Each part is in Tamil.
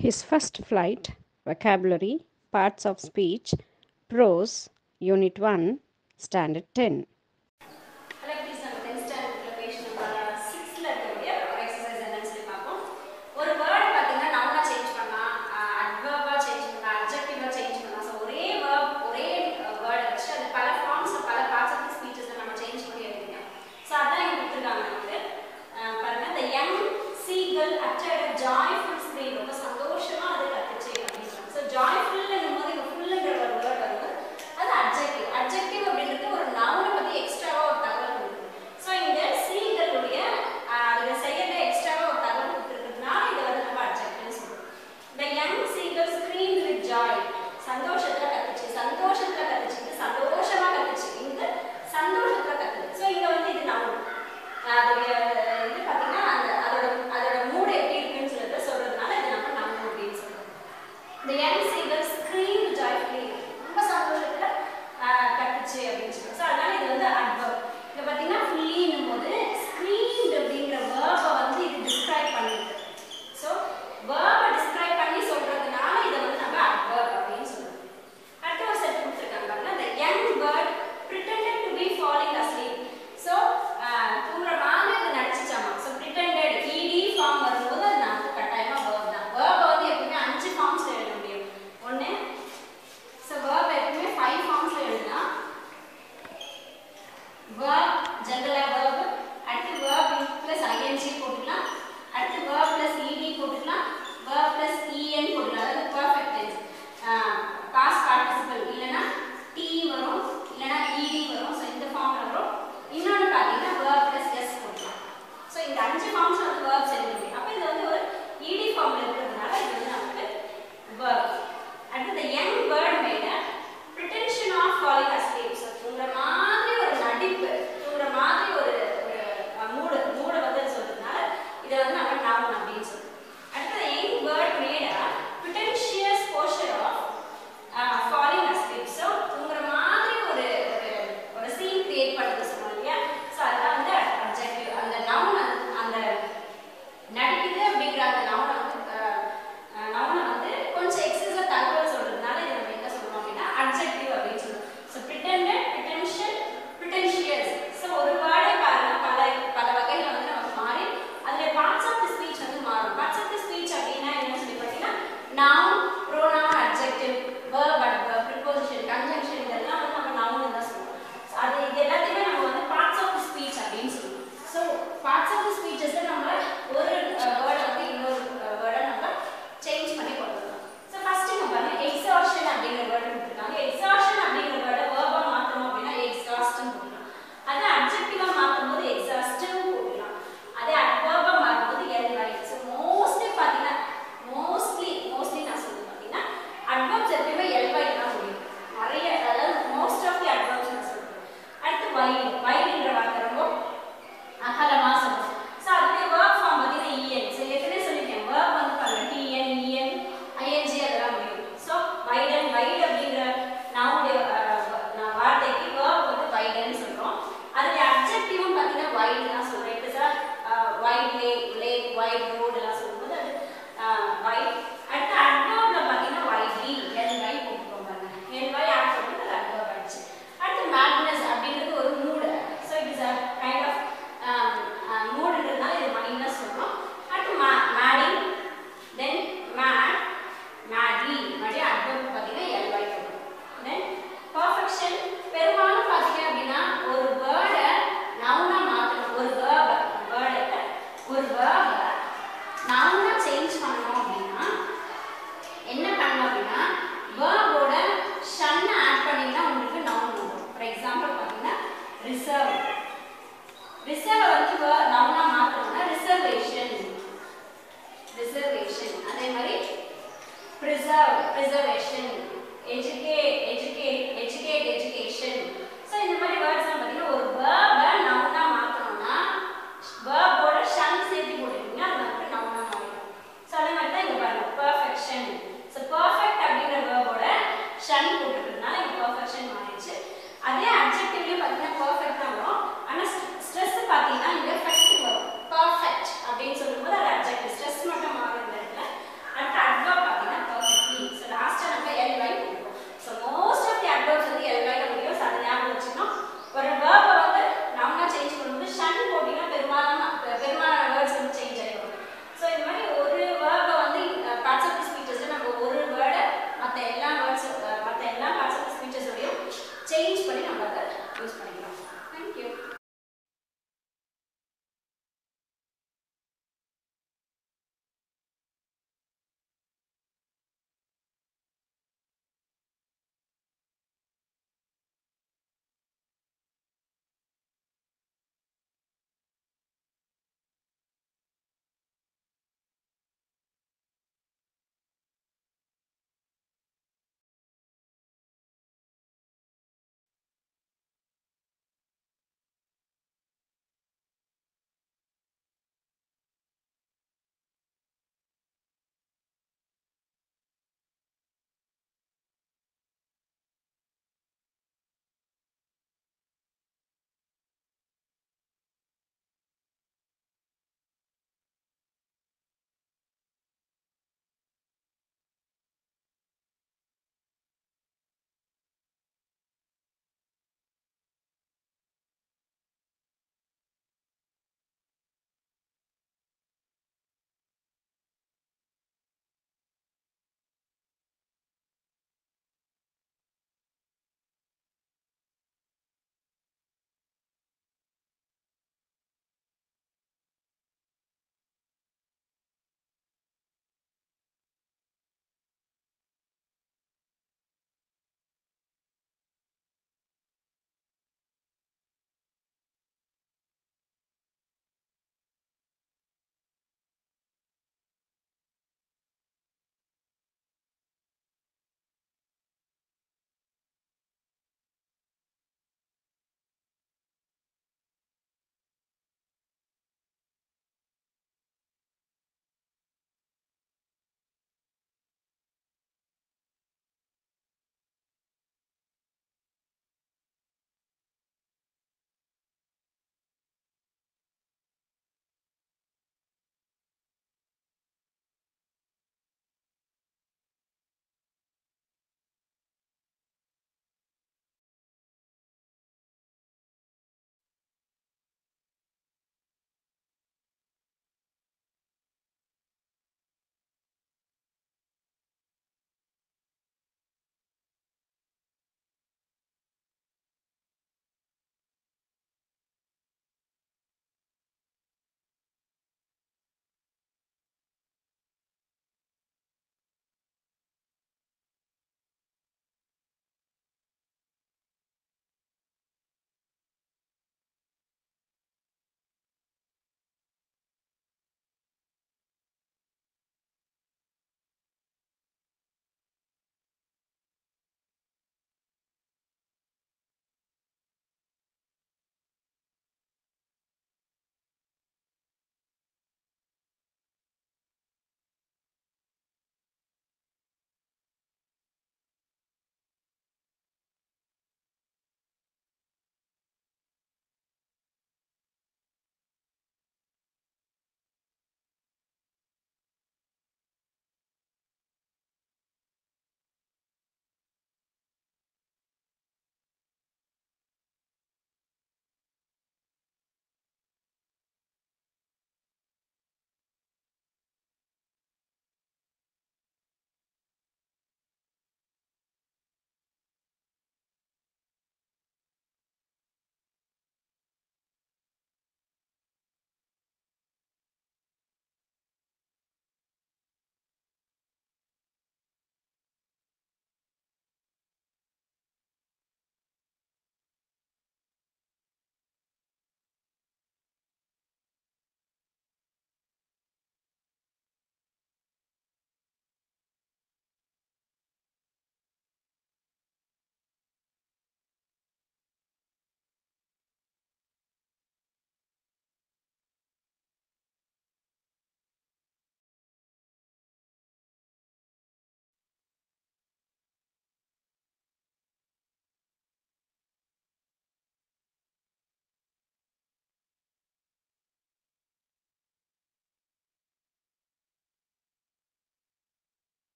His first flight, vocabulary, parts of speech, prose, Unit 1, Standard 10.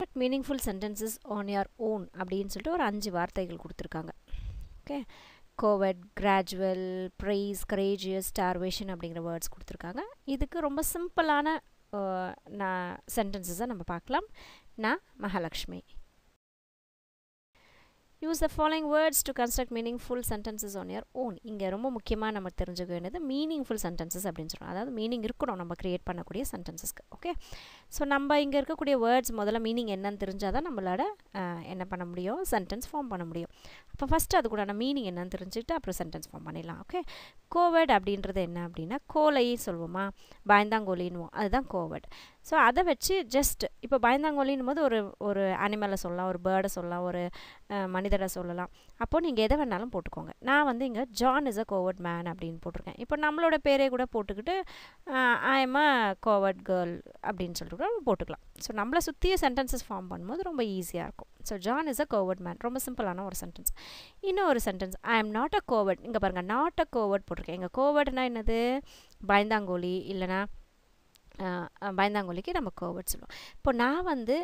But meaningful sentences on your own அப்படின்னு சொல்லிட்டு ஒரு அஞ்சு வார்த்தைகள் கொடுத்துருக்காங்க okay coward gradual praise courageous starvation அப்படிங்கிற வேர்ட்ஸ் கொடுத்துருக்காங்க இதுக்கு ரொம்ப சிம்பிளான நான் சென்டென்சஸை நம்ம பார்க்கலாம் நான் Mahalakshmi use the following words to construct meaningful sentences on your own இங்கே ரொம்ப முக்கியமாக நம்ம தெரிஞ்சுக்க வேண்டியது மீனிங்ஃபுல் சென்டென்சஸ் அப்படின்னு சொல்லணும் அதாவது மீனிங் இருக்கணும் நம்ம க்ரியேட் பண்ணக்கூடிய சென்டென்சஸ்க்கு ஓகே ஸோ நம்ம இங்கே இருக்கக்கூடிய வேர்ட்ஸ் முதல்ல மீனிங் என்னன்னு தெரிஞ்சால் தான் நம்மளோட என்ன பண்ண முடியும் சென்டென்ஸ் ஃபார்ம் பண்ண முடியும் அப்போ ஃபஸ்ட்டு கூட மீனிங் என்னன்னு தெரிஞ்சுக்கிட்டு அப்புறம் சென்டென்ஸ் ஃபார்ம் பண்ணிடலாம் ஓகே கோவர்ட் அப்படின்றது என்ன அப்படின்னா கோலையை சொல்லுவோமா பயந்தாங்கோலின்வோம் அதுதான் கோவர்ட் ஸோ அதை வச்சு ஜஸ்ட் இப்போ பயந்தாங்கொல்லின் போது ஒரு ஒரு அனிமலை சொல்லலாம் ஒரு பேர்டை சொல்லலாம் ஒரு மனிதரை சொல்லலாம் அப்போது நீங்கள் எதை வேணாலும் போட்டுக்கோங்க நான் வந்து இங்கே John is a coward man அப்படின்னு போட்டிருக்கேன் இப்போ நம்மளோட பேரே கூட போட்டுக்கிட்டு I am a coward girl அப்படின்னு சொல்லிட்டு கூட போட்டுக்கலாம் ஸோ நம்மளை சுற்றியே சென்டென்சஸ் ஃபார்ம் பண்ணும்போது ரொம்ப ஈஸியாக இருக்கும் so John is a coward man ரொம்ப சிம்பிளான ஒரு சென்டென்ஸ் இன்னும் ஒரு sentence I am not a coward இங்கே பாருங்கள் நாட் அ கோவர்ட் போட்டிருக்கேன் எங்கள் கோவர்ட்னா என்னது பயந்தாங்கோலி இல்லைனா பயந்தாங்கொல்லிக்கு நம்ம கோவர்ட் சொல்லுவோம் இப்போ நான் வந்து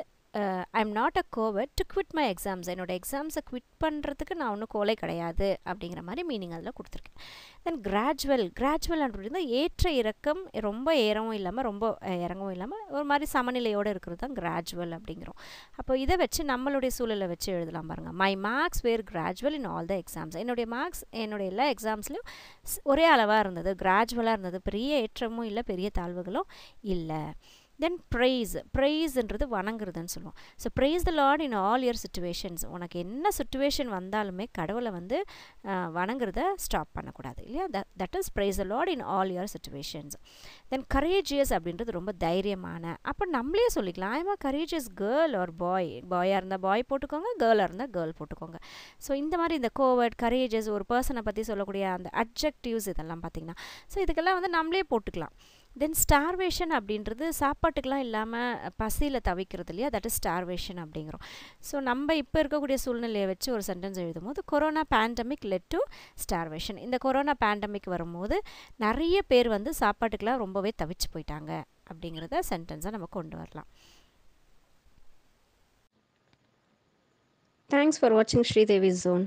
I am not a coward to quit my exams என்னோடய எக்ஸாம்ஸை குவிட் பண்ணுறதுக்கு நான் ஒன்றும் கோலை கிடையாது அப்படிங்கிற மாதிரி மீனிங் அதில் கொடுத்துருக்கேன் தென் கிராஜுவல் கிராஜுவல் அப்படின்னா ஏற்ற இறக்கம் ரொம்ப ஏறவும் இல்லாமல் ரொம்ப இறங்கவும் இல்லாமல் ஒரு மாதிரி சமநிலையோடு இருக்கிறது தான் கிராஜுவல் அப்படிங்கிறோம் அப்போ இதை வச்சு நம்மளுடைய சூழலை வச்சு எழுதலாம் பாருங்கள் my marks were gradual in all the exams என்னுடைய மார்க்ஸ் என்னுடைய எல்லா எக்ஸாம்ஸ்லையும் ஒரே அளவாக இருந்தது கிராஜுவலாக இருந்தது பெரிய ஏற்றமும் இல்லை பெரிய தாழ்வுகளும் இல்லை தென் ப்ரைஸ் ப்ரைஸ்ன்றது வணங்குறதுன்னு சொல்லுவோம் so praise the lord in all your situations உனக்கு என்ன சுச்சுவேஷன் வந்தாலுமே கடவுளை வந்து வணங்குறத ஸ்டாப் பண்ணக்கூடாது இல்லையா the that is praise the lord in all your situations then courageous அப்படின்றது ரொம்ப தைரியமான அப்போ நம்மளே சொல்லிக்கலாம் I'm a courageous girl or boy பாயாக இருந்தால் பாய் போட்டுக்கோங்க கேர்ளாக இருந்தால் கேர்ள் போட்டுக்கோங்க ஸோ இந்த மாதிரி இந்த கோவர்ட் கரேஜஸ் ஒரு பர்சனை பற்றி சொல்லக்கூடிய அந்த அப்ஜெக்டிவ்ஸ் இதெல்லாம் பார்த்திங்கன்னா ஸோ இதுக்கெல்லாம் வந்து நம்மளே போட்டுக்கலாம் தென் ஸ்டார்வேஷன் அப்படின்றது சாப்பாட்டுக்கெலாம் இல்லாமல் பசியில் தவிக்கிறது இல்லையா தட் இஸ் ஸ்டார்வேஷன் அப்படிங்கிறோம் ஸோ நம்ம இப்போ இருக்கக்கூடிய சூழ்நிலையை வச்சு ஒரு சென்டென்ஸ் எழுதும் போது corona pandemic led to starvation இந்த கொரோனா பேண்டமிக் வரும்போது நிறைய பேர் வந்து சாப்பாட்டுக்கெலாம் ரொம்பவே தவிச்சு போயிட்டாங்க அப்படிங்கிறத சென்டென்ஸை நம்ம கொண்டு வரலாம் தேங்க்ஸ் ஃபார் வாட்சிங் ஸ்ரீதேவி ஜோன்